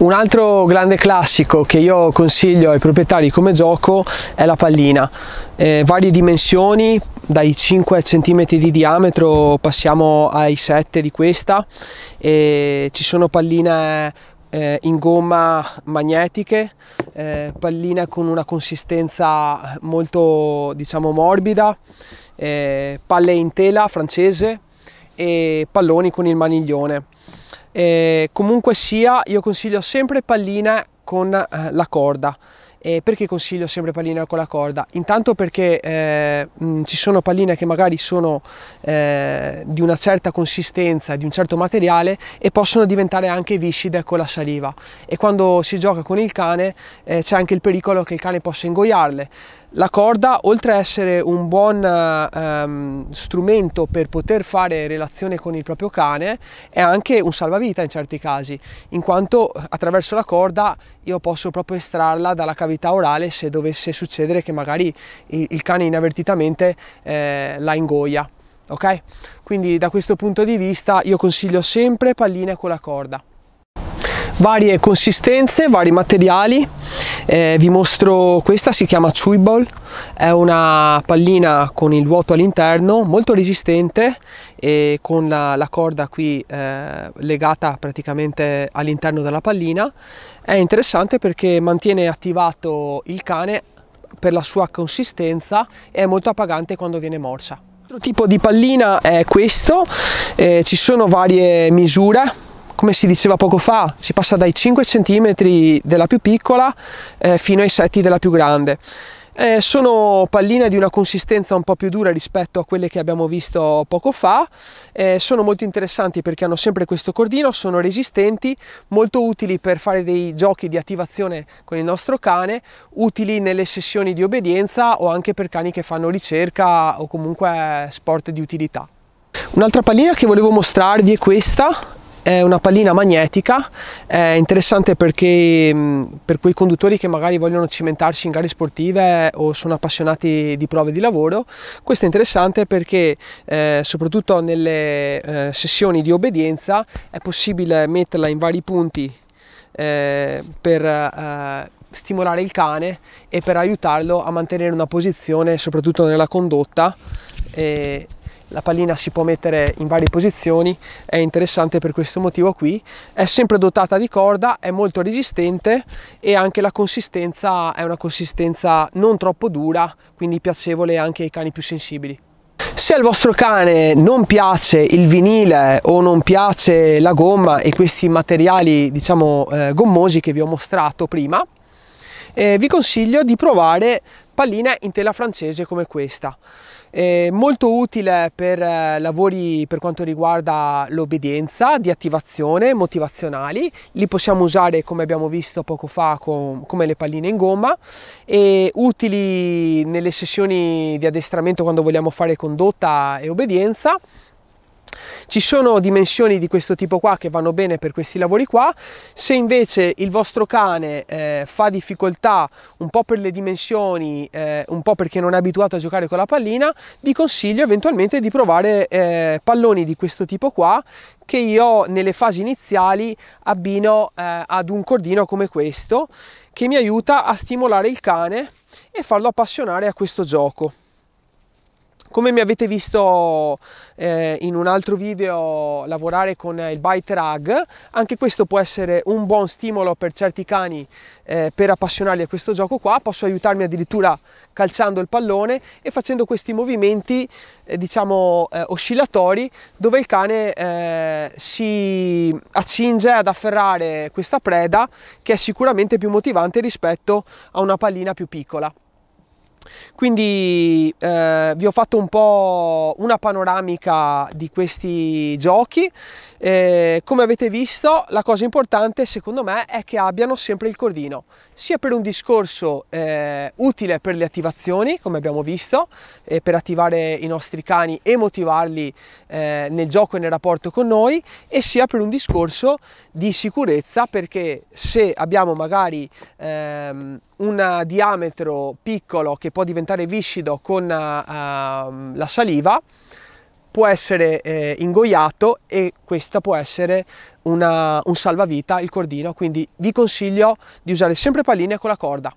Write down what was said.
Un altro grande classico che io consiglio ai proprietari come gioco è la pallina, eh, varie dimensioni, dai 5 cm di diametro passiamo ai 7 di questa, eh, ci sono palline eh, in gomma magnetiche, eh, pallina con una consistenza molto diciamo morbida, eh, palle in tela francese e palloni con il maniglione. Eh, comunque sia, io consiglio sempre palline con eh, la corda. Eh, perché consiglio sempre palline con la corda? Intanto perché mh, eh, mm, ci sono palline che magari sono eh, di una certa consistenza, di un certo materiale e possono diventare anche viscide con la saliva e quando si gioca con il cane eh, c'è anche il pericolo che il cane possa ingoiarle. La corda, oltre a essere un buon ehm, strumento per poter fare relazione con il proprio cane, è anche un salvavita in certi casi, in quanto attraverso la corda io posso proprio estrarla dalla cavità orale se dovesse succedere che magari il cane inavvertitamente eh, la ingoia. Ok? Quindi da questo punto di vista io consiglio sempre palline con la corda varie consistenze, vari materiali. Eh, vi mostro questa, si chiama Chuiball, è una pallina con il vuoto all'interno, molto resistente e con la, la corda qui eh, legata praticamente all'interno della pallina. È interessante perché mantiene attivato il cane per la sua consistenza e è molto appagante quando viene morsa. L'altro tipo di pallina è questo, eh, ci sono varie misure come si diceva poco fa, si passa dai 5 cm della più piccola eh, fino ai 7 della più grande. Eh, sono palline di una consistenza un po' più dura rispetto a quelle che abbiamo visto poco fa, eh, sono molto interessanti perché hanno sempre questo cordino, sono resistenti, molto utili per fare dei giochi di attivazione con il nostro cane, utili nelle sessioni di obbedienza o anche per cani che fanno ricerca o comunque sport di utilità. Un'altra pallina che volevo mostrarvi è questa, è una pallina magnetica, è interessante perché per quei conduttori che magari vogliono cimentarsi in gare sportive o sono appassionati di prove di lavoro, questo è interessante perché eh, soprattutto nelle eh, sessioni di obbedienza è possibile metterla in vari punti eh, per eh, stimolare il cane e per aiutarlo a mantenere una posizione soprattutto nella condotta la pallina si può mettere in varie posizioni, è interessante per questo motivo qui, è sempre dotata di corda, è molto resistente e anche la consistenza è una consistenza non troppo dura, quindi piacevole anche ai cani più sensibili. Se al vostro cane non piace il vinile o non piace la gomma e questi materiali diciamo eh, gommosi che vi ho mostrato prima, eh, vi consiglio di provare palline in tela francese come questa. È molto utile per eh, lavori per quanto riguarda l'obbedienza, di attivazione, motivazionali, li possiamo usare come abbiamo visto poco fa con, come le palline in gomma e utili nelle sessioni di addestramento quando vogliamo fare condotta e obbedienza ci sono dimensioni di questo tipo qua che vanno bene per questi lavori qua. Se invece il vostro cane eh, fa difficoltà un po' per le dimensioni, eh, un po' perché non è abituato a giocare con la pallina, vi consiglio eventualmente di provare eh, palloni di questo tipo qua che io nelle fasi iniziali abbino eh, ad un cordino come questo che mi aiuta a stimolare il cane e farlo appassionare a questo gioco. Come mi avete visto eh, in un altro video lavorare con il bite rag, anche questo può essere un buon stimolo per certi cani eh, per appassionarli a questo gioco qua, posso aiutarmi addirittura calciando il pallone e facendo questi movimenti eh, diciamo eh, oscillatori dove il cane eh, si accinge ad afferrare questa preda che è sicuramente più motivante rispetto a una pallina più piccola. Quindi eh, vi ho fatto un po' una panoramica di questi giochi. Eh, come avete visto la cosa importante secondo me è che abbiano sempre il cordino, sia per un discorso eh, utile per le attivazioni come abbiamo visto, per attivare i nostri cani e motivarli eh, nel gioco e nel rapporto con noi, e sia per un discorso di sicurezza perché se abbiamo magari ehm, un diametro piccolo che può può diventare viscido con uh, la saliva, può essere eh, ingoiato e questo può essere una, un salvavita, il cordino, quindi vi consiglio di usare sempre palline con la corda.